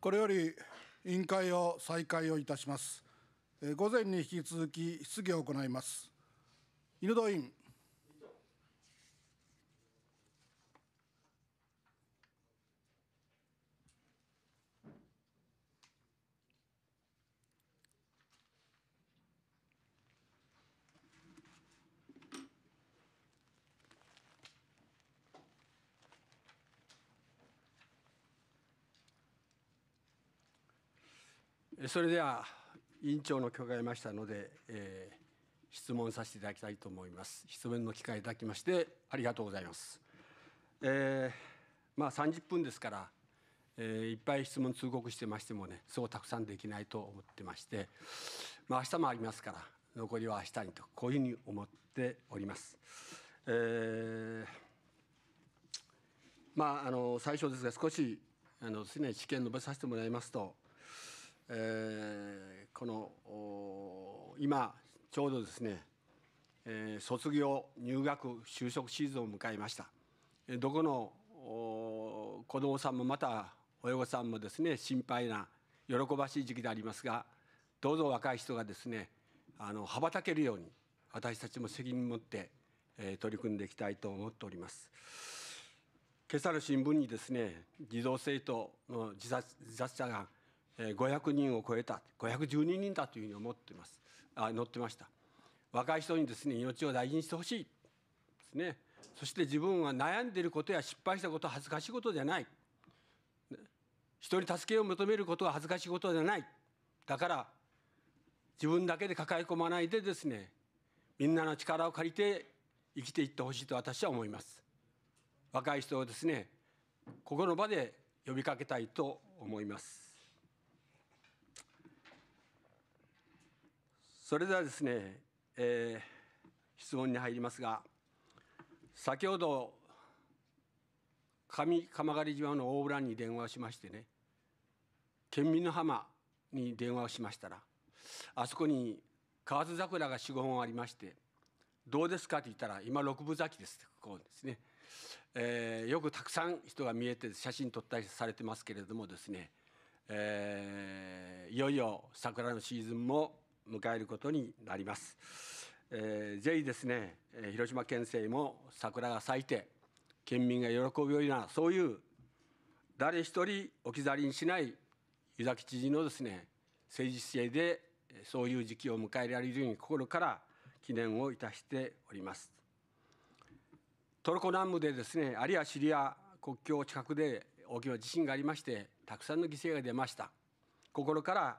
これより委員会を再開をいたします。え午前に引き続き質疑を行います。犬戸委員。それでは委員長の許可を得ましたので、えー、質問させていただきたいと思います。質問の機会いただきましてありがとうございます。えー、まあ30分ですから、えー、いっぱい質問通告してましてもねそうたくさんできないと思ってまして、まあ明日もありますから残りは明日にとこういうふうに思っております。えー、まああの最初ですが少しあのですね試験述べさせてもらいますと。えー、この今ちょうどですね、えー、卒業入学就職シーズンを迎えましたどこの子どもさんもまた親御さんもですね心配な喜ばしい時期でありますがどうぞ若い人がですねあの羽ばたけるように私たちも責任を持って、えー、取り組んでいきたいと思っております。今朝の新聞にですね児童生徒の自殺自殺者が500人を超えた512人だというふうに思ってますあ乗ってました若い人にですね命を大事にしてほしいですねそして自分は悩んでいることや失敗したこと恥ずかしいことじゃない人に助けを求めることは恥ずかしいことじゃないだから自分だけで抱え込まないでですねみんなの力を借りて生きていってほしいと私は思います若い人をですねここの場で呼びかけたいと思いますそれではですね、えー、質問に入りますが先ほど上鎌狩島の大浦に電話をしましてね県民の浜に電話をしましたらあそこに河津桜が45本ありまして「どうですか?」って言ったら「今六分咲きです」ってこうですね、えー、よくたくさん人が見えて写真撮ったりされてますけれどもですね、えー、いよいよ桜のシーズンも迎えることになります。えー、ぜひですね広島県政も桜が咲いて県民が喜ぶようなそういう誰一人置き去りにしない湯崎知事のですね政治姿勢でそういう時期を迎えられるように心から記念をいたしております。トルコ南部でですねあるいはシリア国境近くで大きな地震がありましてたくさんの犠牲が出ました心から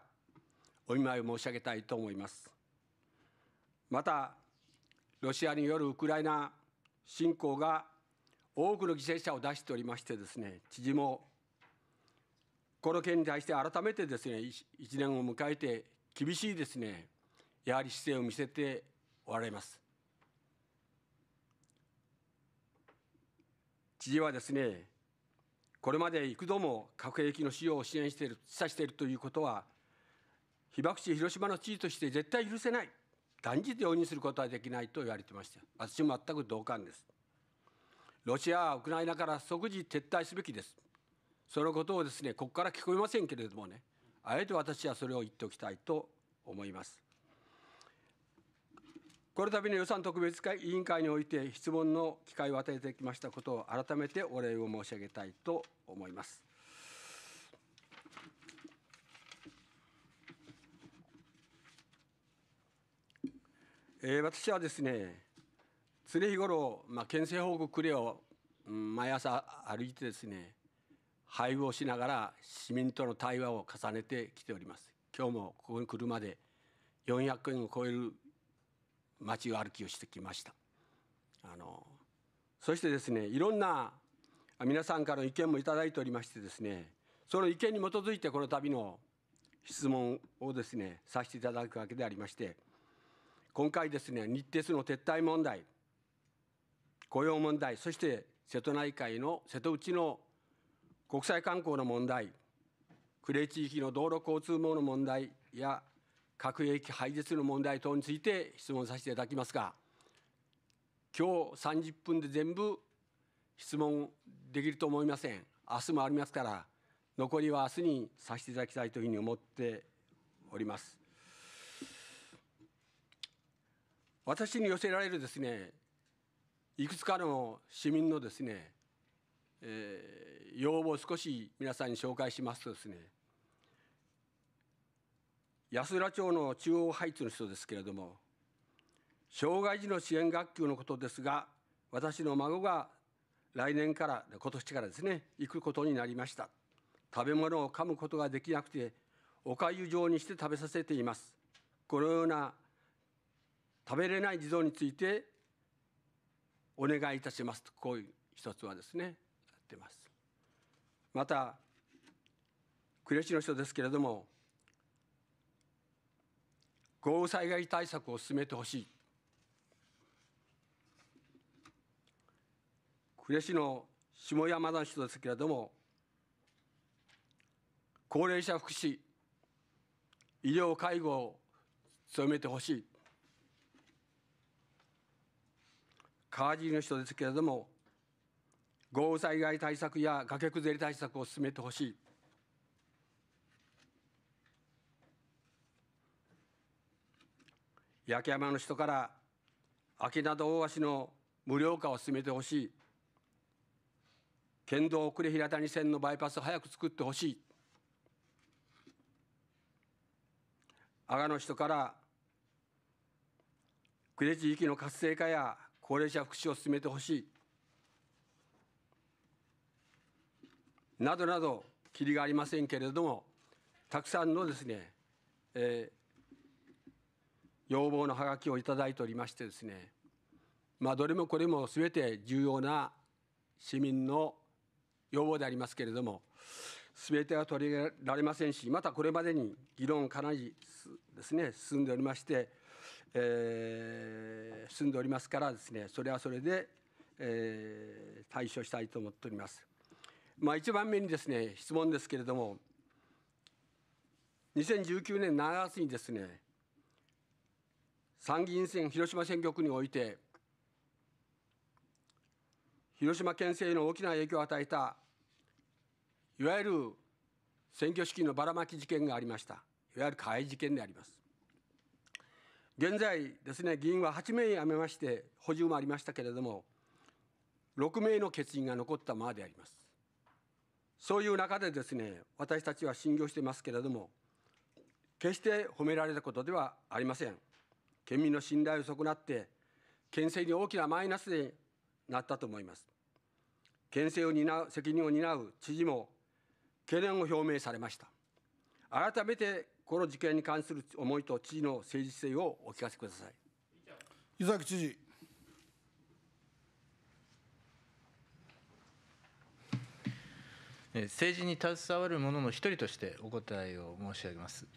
お見舞いを申し上げたいと思いますまたロシアによるウクライナ侵攻が多くの犠牲者を出しておりましてですね知事もこの件に対して改めてですね1年を迎えて厳しいですねやはり姿勢を見せておられます知事はですねこれまで幾度も核兵器の使用を支援している示唆しているということは被爆地広島の知事として絶対許せない断じて容認することはできないと言われてました私も全く同感ですロシアはウクライナから即時撤退すべきですそのことをですねここから聞こえませんけれどもねあえて私はそれを言っておきたいと思いますこの度の予算特別会委員会において質問の機会を与えてきましたことを改めてお礼を申し上げたいと思いますえー、私はですね常日頃、まあ、県政報告令を、うん、毎朝歩いてですね配布をしながら市民との対話を重ねてきております今日もここに来るまで400円を超える街を歩きをしてきましたあのそしてですねいろんな皆さんからの意見も頂いておりましてですねその意見に基づいてこの度の質問をですねさせていただくわけでありまして今回ですね、日鉄の撤退問題、雇用問題、そして瀬戸内海の瀬戸内の国際観光の問題、呉地域の道路交通網の問題や核兵器廃絶の問題等について質問させていただきますが、今日30分で全部質問できると思いません。明日もありますから、残りは明日にさせていただきたいというふうに思っております。私に寄せられるですねいくつかの市民のですね、えー、要望を少し皆さんに紹介しますとですね安浦町の中央配置の人ですけれども障害児の支援学級のことですが私の孫が来年から今年からですね行くことになりました食べ物を噛むことができなくておかゆ状にして食べさせていますこのような食べれない地蔵についてお願いいたしますとこういう一つはですねやってます。また呉市の人ですけれども豪雨災害対策を進めてほしい呉市の下山田の人ですけれども高齢者福祉医療介護を強めてほしい川尻の人ですけれども豪雨災害対策や崖崩れ対策を進めてほしい焼山の人から秋名戸大橋の無料化を進めてほしい県道遅れ平谷線のバイパスを早く作ってほしい阿賀の人から呉地域の活性化や高齢者福祉を進めてほしいなどなどきりがありませんけれどもたくさんのですね、えー、要望のはがきをいただいておりましてですねまあどれもこれもすべて重要な市民の要望でありますけれどもすべては取り入れられませんしまたこれまでに議論かなりですね進んでおりましてえー、進んでおりますからですねそれはそれで、えー、対処したいと思っております。まあ、一番目にですね質問ですけれども2019年7月にですね参議院選広島選挙区において広島県政への大きな影響を与えたいわゆる選挙資金のばらまき事件がありましたいわゆる開事件であります現在ですね議員は8名辞めまして補充もありましたけれども6名の欠員が残ったままでありますそういう中でですね私たちは信仰してますけれども決して褒められたことではありません県民の信頼を損なって県政に大きなマイナスになったと思います県政を担う責任を担う知事も懸念を表明されました改めてこの事件に関する思いと知事の政治姿勢をお聞かせください。湯崎知事。政治に携わる者の一人としてお答えを申し上げます。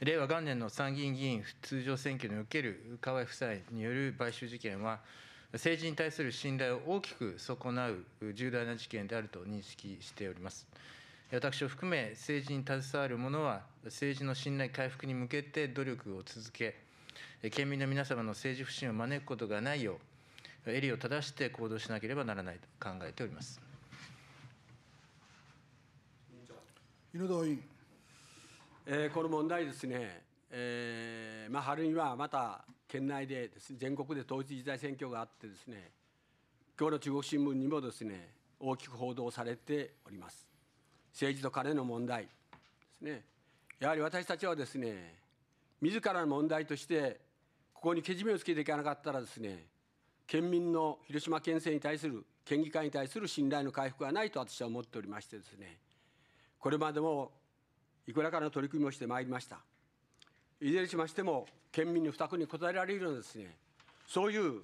令和元年の参議院議員通常選挙における河合夫妻による買収事件は、政治に対する信頼を大きく損なう重大な事件であると認識しております。私を含め、政治に携わる者は、政治の信頼回復に向けて努力を続け、県民の皆様の政治不信を招くことがないよう、襟を正して行動しなければならないと考えております。井堂委員。えー、この問題ですね、えーまあ、春にはまた県内でです、ね、全国で統一時代選挙があってですね、今日の中国新聞にもですね、大きく報道されております。政治と金の問題ですねやはり私たちはですね自らの問題としてここにけじめをつけていかなかったらですね県民の広島県政に対する県議会に対する信頼の回復はないと私は思っておりましてですねこれまでもいくらかの取り組みをしてまいりましたいずれにしましても県民の負託に応えられるようなですねそういう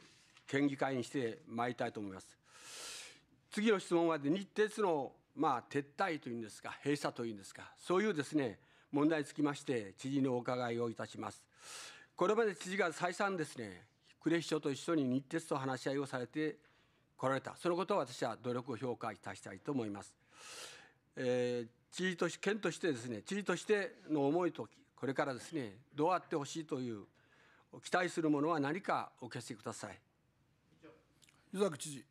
県議会にしてまいりたいと思います次の質問は日鉄のまあ、撤退というんですか閉鎖というんですかそういうですね問題につきまして知事のお伺いをいたします。これまで知事が再三ですね呉市長と一緒に日鉄と話し合いをされてこられたそのことを私は努力を評価いたしたいと思います。えー、知事とし県としてですね知事としての思いとき、これからですねどうあってほしいという期待するものは何かお聞かせください。湯崎知事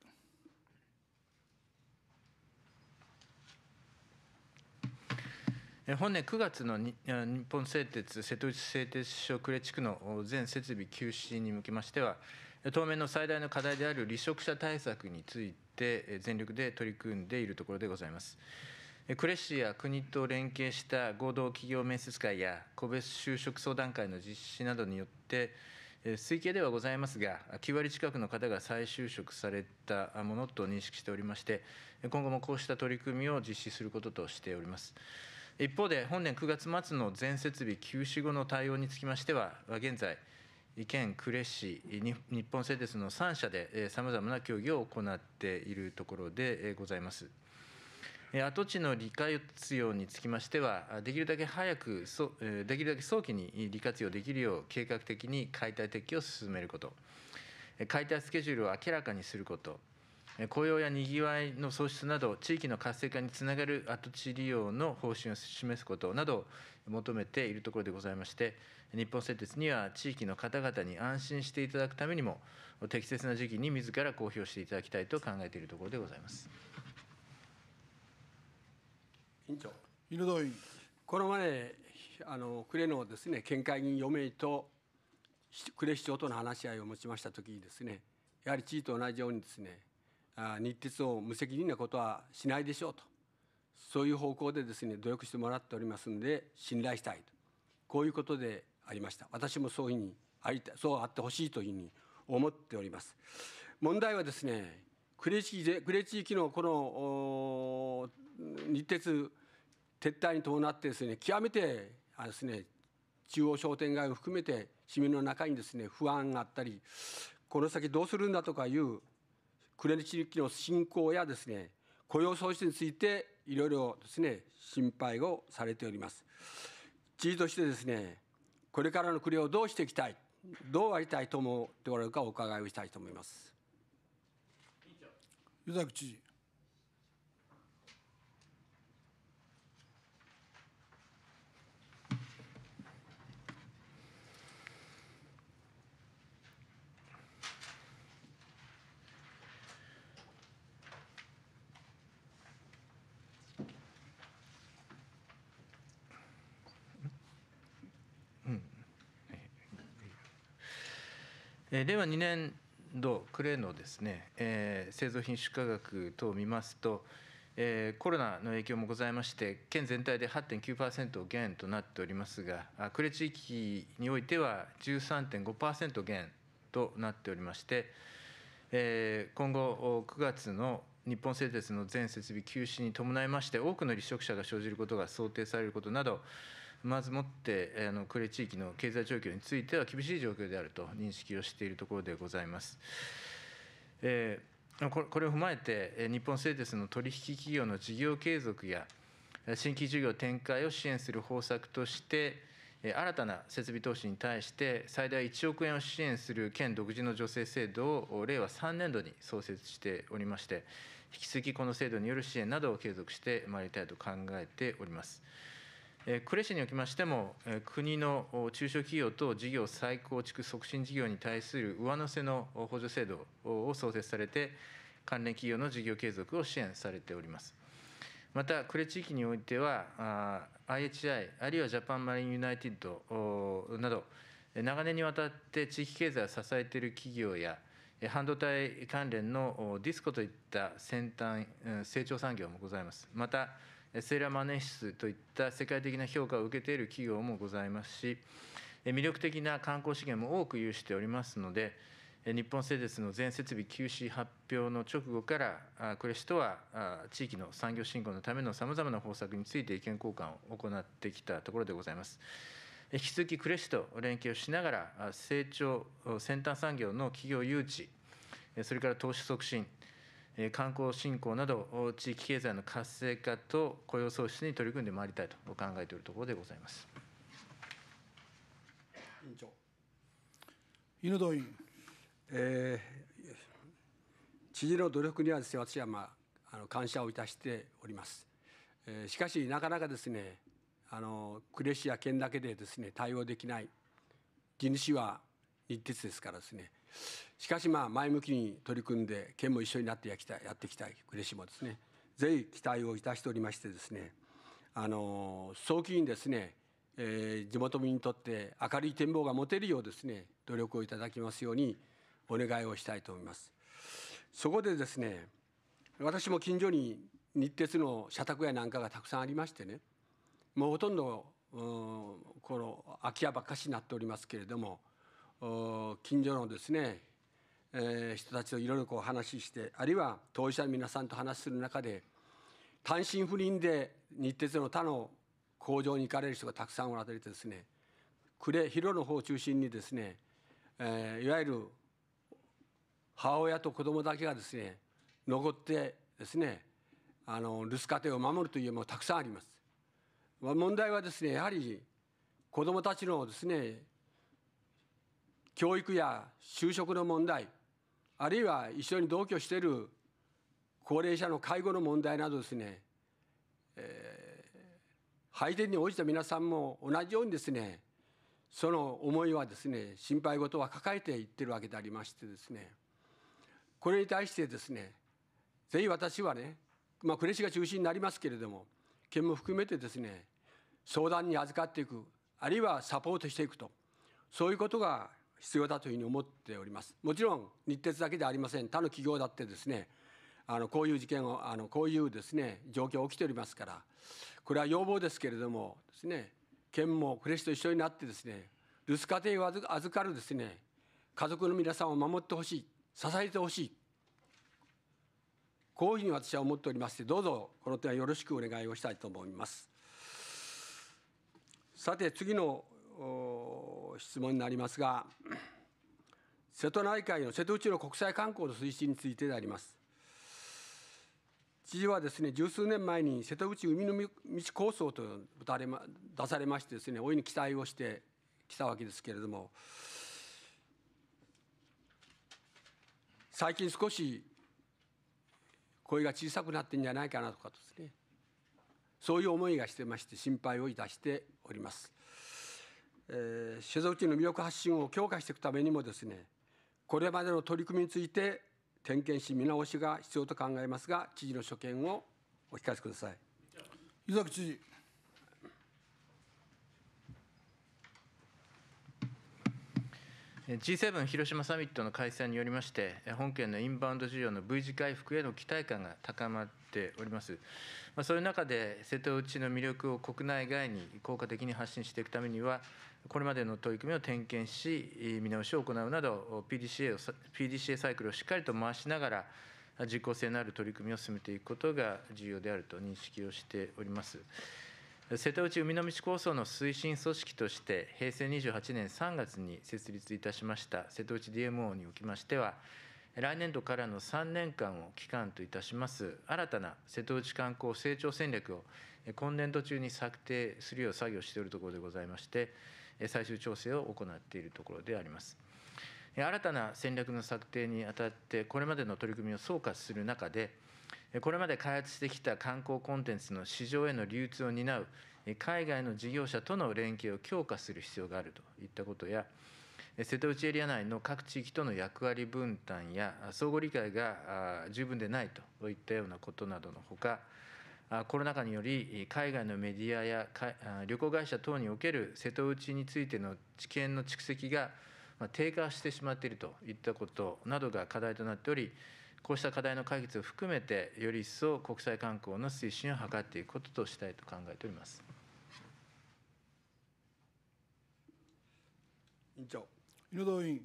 本年9月の日本製鉄瀬戸内製鉄所呉地区の全設備休止に向けましては当面の最大の課題である離職者対策について全力で取り組んでいるところでございます呉市や国と連携した合同企業面接会や個別就職相談会の実施などによって推計ではございますが、9割近くの方が再就職されたものと認識しておりまして、今後もこうした取り組みを実施することとしております。一方で本年9月末の全設備休止後の対応につきましては現在県呉市日本製鉄の3社でさまざまな協議を行っているところでございます跡地の利活用につきましてはできるだけ早くできるだけ早期に利活用できるよう計画的に解体撤去を進めること解体スケジュールを明らかにすること雇用やにぎわいの創出など、地域の活性化につながる跡地利用の方針を示すことなどを求めているところでございまして、日本製鉄には地域の方々に安心していただくためにも、適切な時期に自ら公表していただきたいと考えているところでございます。委員長井戸井この前あの呉のですね県会議員4名と呉市長との話し合いを持ちました時にですねやはり知事と同じようにですね日鉄を無責任なことはしないでしょうとそういう方向でですね努力してもらっておりますので信頼したいとこういうことでありました私もそういうふうにありたそうあってほしいというふうに思っております問題はですね呉地域呉地域のこの日鉄撤退に伴ってですね極めてあですね中央商店街を含めて市民の中にですね不安があったりこの先どうするんだとかいう国の地域の振興やですね雇用創出についていろいろですね心配をされております知事としてですねこれからの国をどうしていきたいどうありたいと思っておられるかお伺いをしたいと思います湯崎知事令和2年度暮れのですね、えー、製造品出荷額等を見ますと、えー、コロナの影響もございまして県全体で8.9%減となっておりますが呉地域においては13.5%減となっておりまして、えー、今後9月の日本製鉄の全設備休止に伴いまして多くの離職者が生じることが想定されることなどまずもってあの呉地域の経済状況については厳しい状況であると認識をしているところでございます。えー、これを踏まえて、日本製鉄の取引企業の事業継続や新規事業展開を支援する方策として、新たな設備投資に対して最大1億円を支援する県独自の助成制度を令和3年度に創設しておりまして引き続きこの制度による支援などを継続してまいりたいと考えております。呉市におきましても、国の中小企業等事業再構築促進事業に対する上乗せの補助制度を創設されて、関連企業の事業継続を支援されております。また、呉地域においては、IHI、あるいはジャパンマリンユナイテッドなど、長年にわたって地域経済を支えている企業や、半導体関連のディスコといった先端成長産業もございます。またセーラーマネー室といった世界的な評価を受けている企業もございますし魅力的な観光資源も多く有しておりますので日本製鉄の全設備休止発表の直後から呉市とは地域の産業振興のためのさまざまな方策について意見交換を行ってきたところでございます。引き続き呉市と連携をしながら成長先端産業の企業誘致それから投資促進観光振興など地域経済の活性化と雇用創出に取り組んでまいりたいと考えているところでございます委員長犬委員、えー、知事の努力にはですね私は、まあ、あの感謝をいたしております、えー、しかしなかなかですねあの呉市や県だけでですね対応できない地主は日鉄ですからですねしかしまあ前向きに取り組んで県も一緒になってやきたやっていきたい呉市もですねぜひ期待をいたしておりましてですねあの早期にですね、えー、地元民にとって明るい展望が持てるようですね努力をいただきますようにお願いをしたいと思います。そこでですね私も近所に日鉄の社宅やなんかがたくさんありましてねもうほとんどこの空き家ばっかしになっておりますけれども近所のですね、えー、人たちといろいろこう話してあるいは当事者の皆さんと話する中で単身赴任で日鉄の他の工場に行かれる人がたくさんおられてですね呉広の方を中心にですね、えー、いわゆる母親と子供だけがですね残ってですねあの留守家庭を守るという家もたくさんあります。問題はですねやはり子供たちのですね教育や就職の問題あるいは一緒に同居している高齢者の介護の問題などですね、えー、配電に応じた皆さんも同じようにですねその思いはですね心配事は抱えていってるわけでありましてですねこれに対してですねぜひ私はねまあ呉市が中心になりますけれども県も含めてですね相談に預かっていくあるいはサポートしていくとそういうことが必要だというふうに思っておりますもちろん日鉄だけでありません他の企業だってですねあのこういう事件をあのこういうですね状況起きておりますからこれは要望ですけれどもですね県も呉市と一緒になってですね留守家庭を預かるですね家族の皆さんを守ってほしい支えてほしいこういうふうに私は思っておりましてどうぞこの点はよろしくお願いをしたいと思います。さて次の質問になりますが、瀬戸内海の瀬戸内の国際観光の推進についてであります。知事はですね、十数年前に瀬戸内海の道構想と出されましてですね、大いに期待をしてきたわけですけれども、最近少し声が小さくなってんじゃないかなとかですね、そういう思いがしてまして、心配をいたしております。えー、所属地の魅力発信を強化していくためにもですねこれまでの取り組みについて点検し見直しが必要と考えますが知事の所見をお聞かせください湯崎知事7 G7 広島サミットの開催によりまして、本県のインバウンド需要の V 字回復への期待感が高まっております。まあ、そういう中で、瀬戸内の魅力を国内外に効果的に発信していくためには、これまでの取り組みを点検し、見直しを行うなど PDCA を、PDCA サイクルをしっかりと回しながら、実効性のある取り組みを進めていくことが重要であると認識をしております。瀬戸内海の道構想の推進組織として平成28年3月に設立いたしました瀬戸内 DMO におきましては来年度からの3年間を期間といたします新たな瀬戸内観光成長戦略を今年度中に策定するよう作業しているところでございまして最終調整を行っているところであります。新たな戦略の策定にあたって、これまでの取り組みを総括する中で、これまで開発してきた観光コンテンツの市場への流通を担う海外の事業者との連携を強化する必要があるといったことや、瀬戸内エリア内の各地域との役割分担や相互理解が十分でないといったようなことなどのほか、コロナ禍により海外のメディアや旅行会社等における瀬戸内についての知見の蓄積が低下してしまっているといったことなどが課題となっておりこうした課題の解決を含めてより一層国際観光の推進を図っていくこととしたいと考えております。委員長井田委員、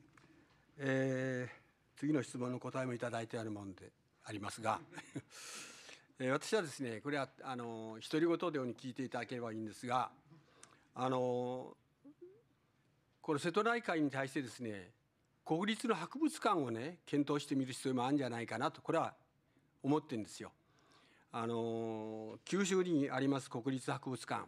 えー、次の質問の答えもいただいてあるものでありますが私はですねこれはあの独り言のように聞いていただければいいんですがあのこの瀬戸内海に対してですね国立の博物館をね検討してみる必要もあるんじゃないかなとこれは思ってるんですよ。あの九州にあります国立博物館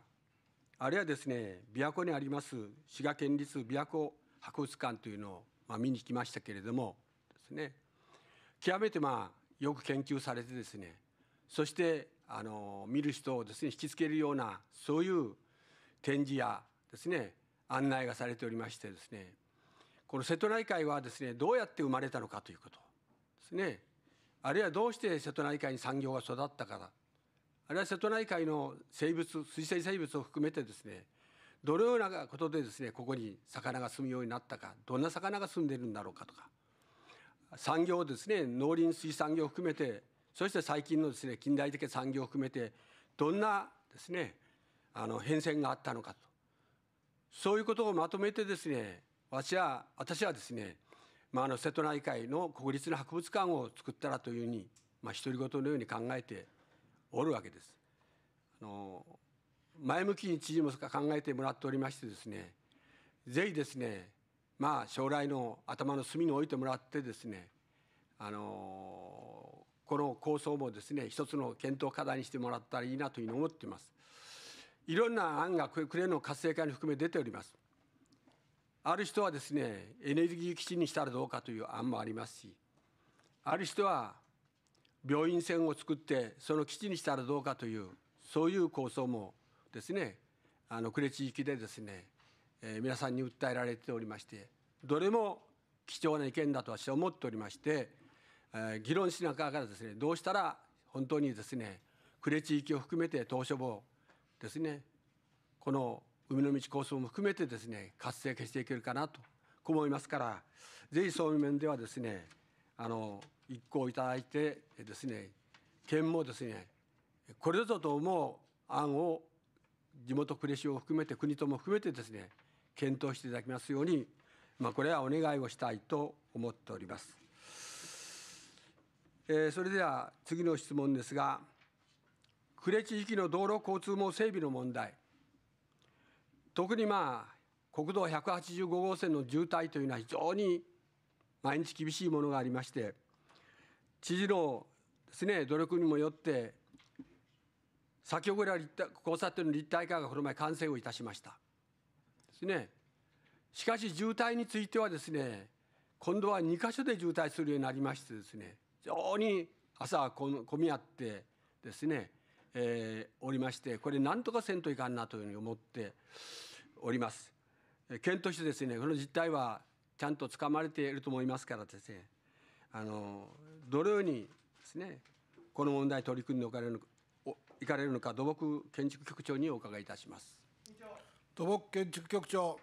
あるいはですね琵琶湖にあります滋賀県立琵琶湖博物館というのを、まあ、見に来ましたけれどもですね極めてまあよく研究されてですねそしてあの見る人をですね引きつけるようなそういう展示やですね案内がされておりましてですねこの瀬戸内海はですねどうやって生まれたのかということですねあるいはどうして瀬戸内海に産業が育ったかあるいは瀬戸内海の生物水生生物を含めてですねどのようなことでですねここに魚が住むようになったかどんな魚が住んでるんだろうかとか産業ですね農林水産業を含めてそして最近のですね近代的産業を含めてどんなですねあの変遷があったのかとそういうことをまとめてですね私は私はですね、まあ、あの瀬戸内海の国立の博物館を作ったらというふうに、まあ、独り言のように考えておるわけです。あの前向きに知事も考えてもらっておりましてですねぜひですねまあ将来の頭の隅に置いてもらってですねあのこの構想もですね一つの検討課題にしてもらったらいいなというふうに思っていますいろんな案が暮れの活性化に含め出ておりますある人はですねエネルギー基地にしたらどうかという案もありますしある人は病院船を作ってその基地にしたらどうかというそういう構想もですねあの呉地域でですね、えー、皆さんに訴えられておりましてどれも貴重な意見だと私は思っておりましてえ議論しながらですねどうしたら本当にですね呉地域を含めて島しょ部をですねこの海の道構想も含めてですね活性化していけるかなと思いますからぜひそういう面ではですねあの一行いただいてですね県もですねこれぞと思う案を地元呉市を含めて国とも含めてですね検討していただきますように、まあ、これはお願いをしたいと思っております。えそれでは次の質問ですが呉地域の道路交通網整備の問題特にまあ国道185号線の渋滞というのは非常に毎日厳しいものがありまして知事のですね努力にもよって先ほどら交差点の立体化がこの前完成をいたしましたですねしかし渋滞についてはですね今度は2か所で渋滞するようになりましてですね非常に朝混み合ってですね、えー、おりましてこれなんとかせんといかんなというふうに思っております。県としてですねこの実態はちゃんとつかまれていると思いますからですねあのどのようにですねこの問題に取り組んでおかれるのいかれるのか土木建築局長にお伺いいたします。土木建築局長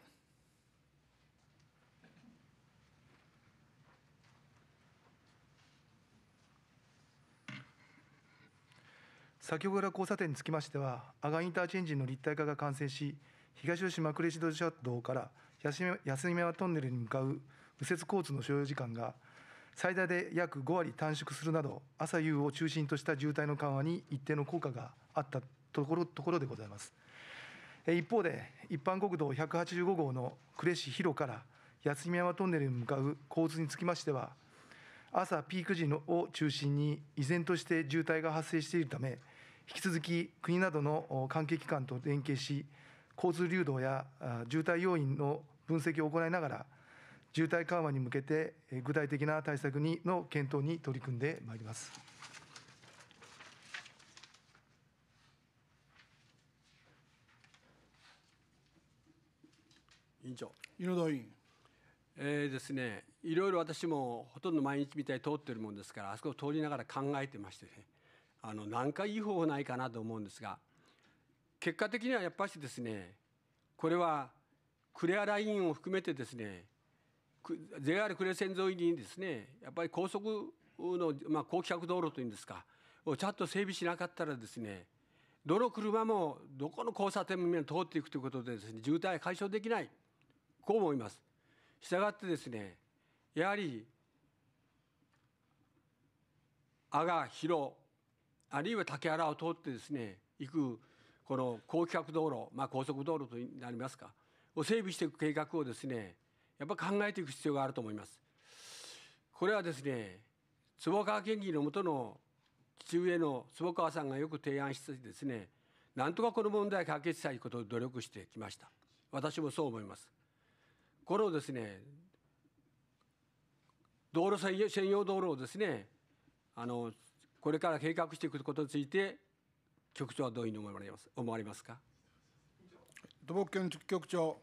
先ほどら交差点につきましては阿賀インターチェンジの立体化が完成し東吉島呉市自動車道から安目はトンネルに向かう右折交通の所要時間が最大で約5割短縮するなど朝夕を中心とした渋滞の緩和に一定の効果があったところところでございます一方で一般国道185号の呉市広から安見山トンネルに向かう交通につきましては朝ピーク時のを中心に依然として渋滞が発生しているため引き続き国などの関係機関と連携し、交通流動や渋滞要因の分析を行いながら、渋滞緩和に向けて具体的な対策にの検討に取り組んでまいります。委員長。井上委員。えーですね、いろいろ私もほとんど毎日みたいに通ってるもんですからあそこを通りながら考えてましてねあの何かいい方法ないかなと思うんですが結果的にはやっぱしですねこれはクレアラインを含めてですね JR 呉線沿いにですねやっぱり高速の、まあ、高規格道路というんですかをちゃんと整備しなかったらですねどの車もどこの交差点も通っていくということでですね渋滞解消できないこう思います。したがってですねやはり阿賀広あるいは竹原を通ってですね行くこの高規格道路、まあ、高速道路となりますかを整備していく計画をですねやっぱ考えていく必要があると思います。これはですね坪川県議のもとの父上の坪川さんがよく提案してですねなんとかこの問題解決したいことを努力してきました私もそう思いますこれをですね道路専用道路をですねあのこれから計画していくことについて局長はどういうふうに思われます思われますか土木建築局長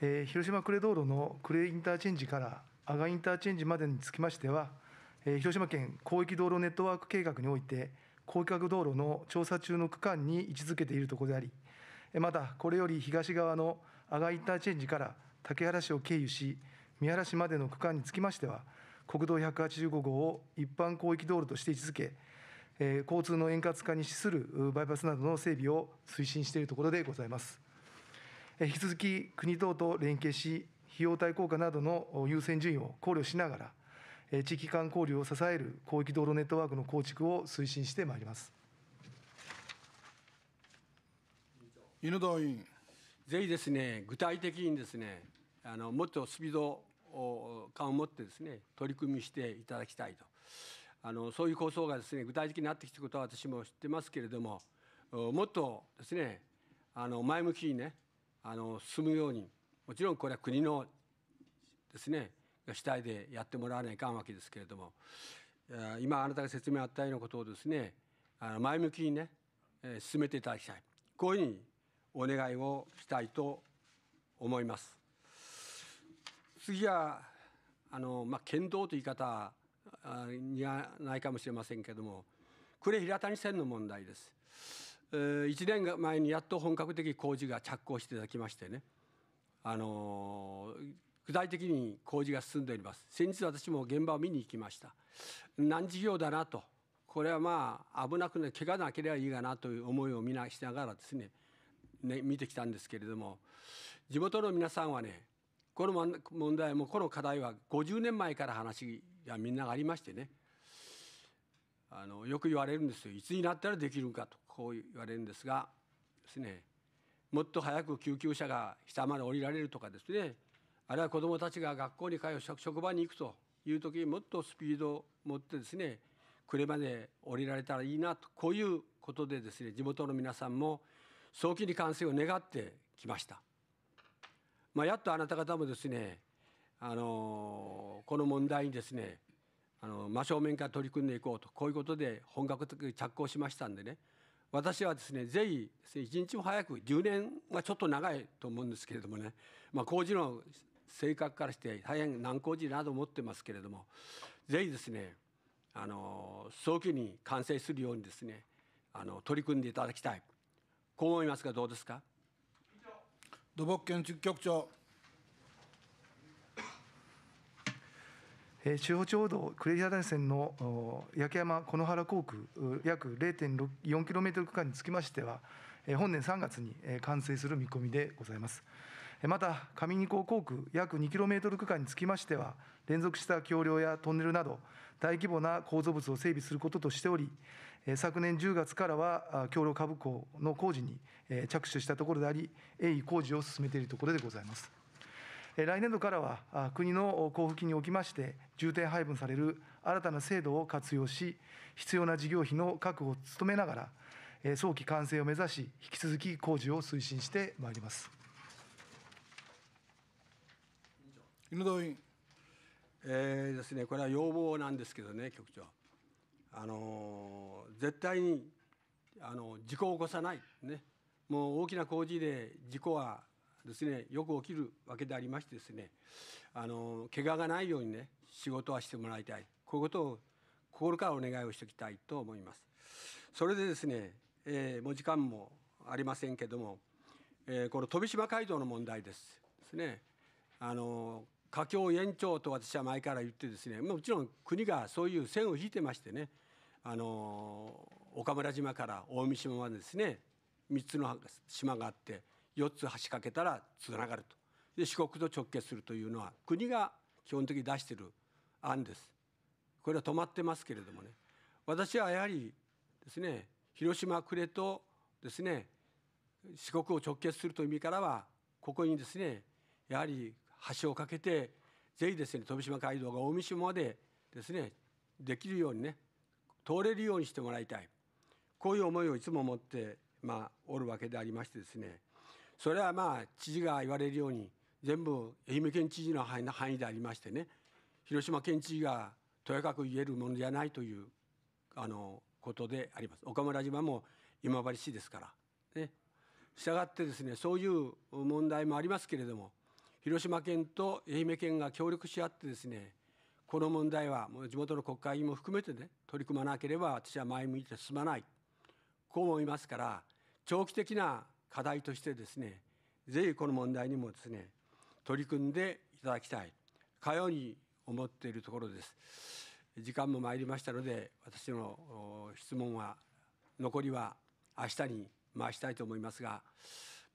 えー、広島呉道路の呉インターチェンジから阿賀インターチェンジまでにつきましては、えー、広島県広域道路ネットワーク計画において高規格道路の調査中の区間に位置づけているところでありまたこれより東側の阿賀インターチェンジから竹原市を経由し三原市までの区間につきましては国道185号を一般広域道路として位置づけ、えー、交通の円滑化に資するバイパスなどの整備を推進しているところでございます。えー、引き続き国等と連携し、費用対効果などの優先順位を考慮しながら、えー、地域間交流を支える広域道路ネットワークの構築を推進してまいります。犬堂委員。ぜひですね、具体的にですね、あのもっとスピード感を持ってですね取り組みしていただきたいとあのそういう構想がですね具体的になってきたことは私も知ってますけれどももっとですねあの前向きにねあの進むようにもちろんこれは国のですね主体でやってもらわないかんわけですけれども今あなたが説明あったようなことをですねあの前向きにね進めていただきたいこういうふうにお願いをしたいと思います。次はあの、まあ、剣道という言い方にはないかもしれませんけどもこれ平谷線の問題です。1年前にやっと本格的工事が着工していただきましてねあの具体的に工事が進んでおります先日私も現場を見に行きました難事業だなとこれはまあ危なくない怪我なければいいかなという思いを皆しながらですねね見てきたんですけれども地元の皆さんはねこの問題もこの課題は50年前から話がみんながありましてねあのよく言われるんですよいつになったらできるかとこう言われるんですがですねもっと早く救急車が下まで降りられるとかですねあるいは子どもたちが学校に通う職場に行くという時にもっとスピードを持ってですね車で降りられたらいいなとこういうことでですね地元の皆さんも早期に完成を願ってきました。まあ、やっとあなた方もですねあのこの問題にですねあの真正面から取り組んでいこうとこういうことで本格的に着工しましたんでね私はですねぜひ一日も早く10年はちょっと長いと思うんですけれどもね、まあ、工事の性格からして大変難工事なと思ってますけれどもぜひですねあの早期に完成するようにですねあの取り組んでいただきたいこう思いますがどうですか土木建築局長。中央町道呉平台線の焼山の原航空約0.4キロメートル区間につきましては本年3月に完成する見込みでございますまた上二高航空約2キロメートル区間につきましては連続した橋梁やトンネルなど大規模な構造物を整備することとしており昨年10月からは橋梁下部港の工事に着手したところであり鋭意工事を進めているところでございます来年度からは国の交付金におきまして重点配分される新たな制度を活用し必要な事業費の確保を努めながら早期完成を目指し引き続き工事を推進してまいります井上委員、えーですね、これは要望なんですけどね局長あの絶対にあの事故を起こさない、ね、もう大きな工事で事故はですねよく起きるわけでありましてですねあの怪我がないようにね仕事はしてもらいたいこういうことを心からお願いをしておきたいと思います。それでですね、えー、もう時間もありませんけども、えー、この飛島街道の問題です。ですねあの華境延長と私は前から言ってですねもちろん国がそういう線を引いてましてねあの岡村島から大三島までですね3つの島があって4つ橋かけたらつながるとで四国と直結するというのは国が基本的に出してる案です。これは止まってますけれどもね私はやはりですね広島呉とですね四国を直結するという意味からはここにですねやはり橋を架けてぜひですね飛島街道が大三島までですねできるようにね通れるようにしてもらいたいこういう思いをいつも持って、まあ、おるわけでありましてですねそれはまあ知事が言われるように全部愛媛県知事の範囲でありましてね広島県知事がとやかく言えるものじゃないというあのことであります岡村島も今治市ですから、ね、したがってですねそういう問題もありますけれども広島県と愛媛県が協力し合ってですねこの問題はもう地元の国会議員も含めてね取り組まなければ私は前向いて進まないこう思いますから長期的な課題としてですねぜひこの問題にもですね取り組んでいただきたいかように思っているところです時間も参りましたので私の質問は残りは明日に回したいと思いますが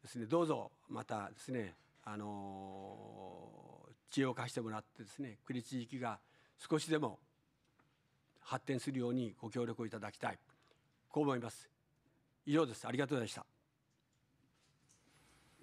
ですねどうぞまたですねあのー知恵を貸してもらってですね国地域が少しでも発展するようにご協力をいただきたいこう思います以上ですありがとうございました